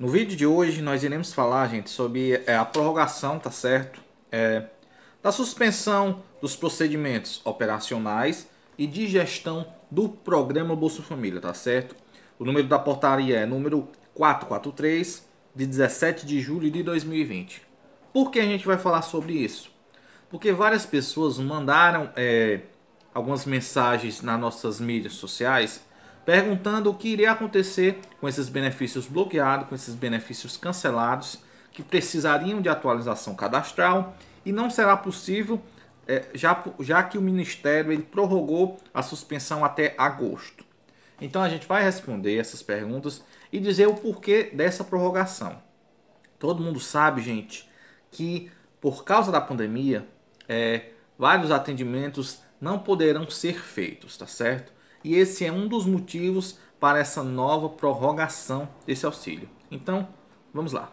No vídeo de hoje nós iremos falar, gente, sobre é, a prorrogação, tá certo? É, da suspensão dos procedimentos operacionais e de gestão do programa Bolsa Família, tá certo? O número da portaria é número 443, de 17 de julho de 2020. Por que a gente vai falar sobre isso? Porque várias pessoas mandaram é, algumas mensagens nas nossas mídias sociais perguntando o que iria acontecer com esses benefícios bloqueados, com esses benefícios cancelados, que precisariam de atualização cadastral e não será possível, é, já, já que o Ministério ele prorrogou a suspensão até agosto. Então a gente vai responder essas perguntas e dizer o porquê dessa prorrogação. Todo mundo sabe, gente, que por causa da pandemia, é, vários atendimentos não poderão ser feitos, tá certo? e esse é um dos motivos para essa nova prorrogação desse auxílio. Então, vamos lá.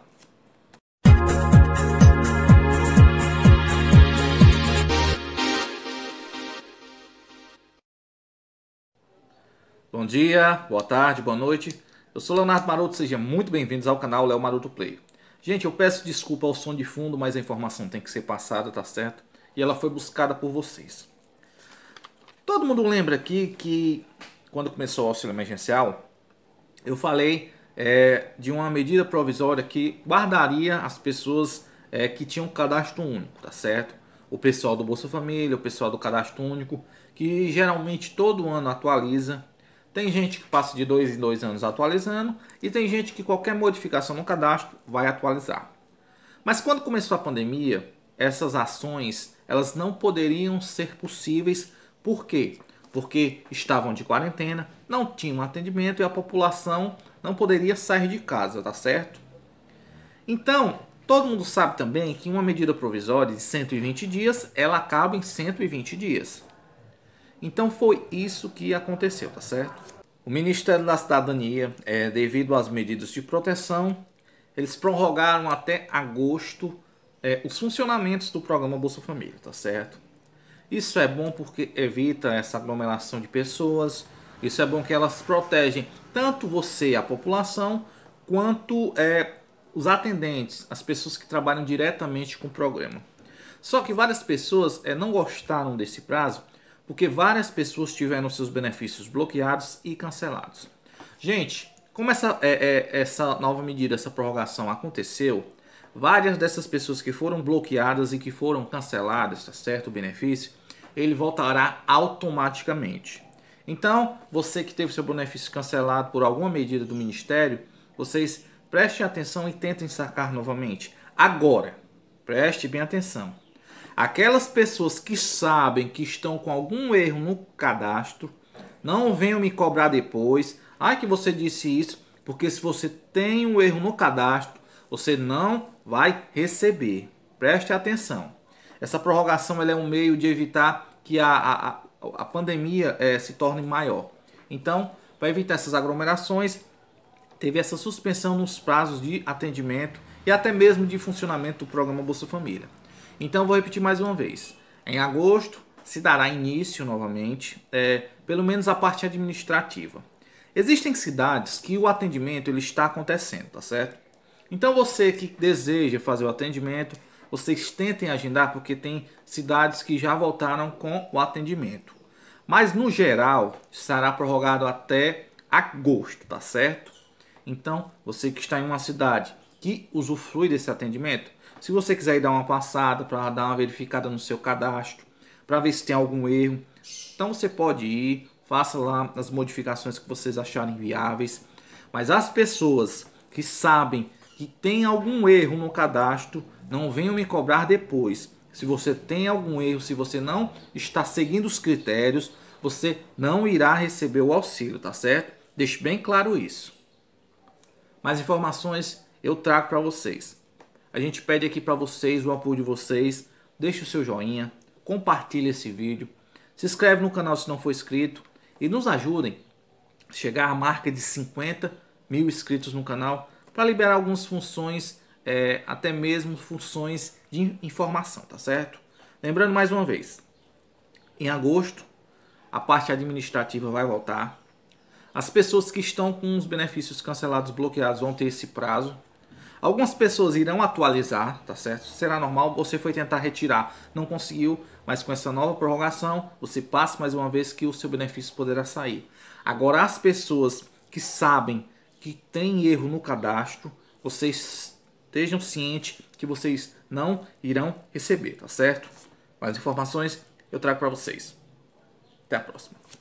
Bom dia, boa tarde, boa noite. Eu sou Leonardo Maroto, sejam muito bem-vindos ao canal Léo Maroto Play. Gente, eu peço desculpa ao som de fundo, mas a informação tem que ser passada, tá certo? E ela foi buscada por vocês. Todo mundo lembra aqui que quando começou o auxílio emergencial, eu falei é, de uma medida provisória que guardaria as pessoas é, que tinham cadastro único, tá certo? O pessoal do Bolsa Família, o pessoal do cadastro único, que geralmente todo ano atualiza. Tem gente que passa de dois em dois anos atualizando e tem gente que qualquer modificação no cadastro vai atualizar. Mas quando começou a pandemia, essas ações elas não poderiam ser possíveis por quê? Porque estavam de quarentena, não tinham atendimento e a população não poderia sair de casa, tá certo? Então, todo mundo sabe também que uma medida provisória de 120 dias, ela acaba em 120 dias. Então foi isso que aconteceu, tá certo? O Ministério da Cidadania, é, devido às medidas de proteção, eles prorrogaram até agosto é, os funcionamentos do programa Bolsa Família, tá certo? Isso é bom porque evita essa aglomeração de pessoas. Isso é bom que elas protegem tanto você, a população, quanto é, os atendentes, as pessoas que trabalham diretamente com o programa. Só que várias pessoas é, não gostaram desse prazo porque várias pessoas tiveram seus benefícios bloqueados e cancelados. Gente, como essa, é, é, essa nova medida, essa prorrogação aconteceu, várias dessas pessoas que foram bloqueadas e que foram canceladas, tá certo? O benefício, ele voltará automaticamente. Então, você que teve seu benefício cancelado por alguma medida do Ministério, vocês prestem atenção e tentem sacar novamente. Agora, preste bem atenção. Aquelas pessoas que sabem que estão com algum erro no cadastro, não venham me cobrar depois. Ai, ah, que você disse isso, porque se você tem um erro no cadastro, você não vai receber. Preste atenção. Essa prorrogação é um meio de evitar que a, a, a pandemia é, se torne maior. Então, para evitar essas aglomerações, teve essa suspensão nos prazos de atendimento e até mesmo de funcionamento do programa Bolsa Família. Então, vou repetir mais uma vez. Em agosto, se dará início novamente, é, pelo menos a parte administrativa. Existem cidades que o atendimento ele está acontecendo, tá certo? Então você que deseja fazer o atendimento, vocês tentem agendar, porque tem cidades que já voltaram com o atendimento. Mas no geral, será prorrogado até agosto, tá certo? Então, você que está em uma cidade que usufrui desse atendimento, se você quiser ir dar uma passada para dar uma verificada no seu cadastro, para ver se tem algum erro, então você pode ir, faça lá as modificações que vocês acharem viáveis. Mas as pessoas que sabem que tem algum erro no cadastro, não venham me cobrar depois. Se você tem algum erro, se você não está seguindo os critérios, você não irá receber o auxílio, tá certo? Deixe bem claro isso. Mais informações eu trago para vocês. A gente pede aqui para vocês o apoio de vocês. Deixe o seu joinha, compartilhe esse vídeo, se inscreve no canal se não for inscrito e nos ajudem a chegar à marca de 50 mil inscritos no canal para liberar algumas funções é, até mesmo funções de informação, tá certo? Lembrando mais uma vez, em agosto a parte administrativa vai voltar. As pessoas que estão com os benefícios cancelados, bloqueados, vão ter esse prazo. Algumas pessoas irão atualizar, tá certo? Será normal, você foi tentar retirar, não conseguiu, mas com essa nova prorrogação, você passa mais uma vez que o seu benefício poderá sair. Agora, as pessoas que sabem que tem erro no cadastro, vocês estejam cientes que vocês não irão receber, tá certo? Mais informações eu trago para vocês. Até a próxima.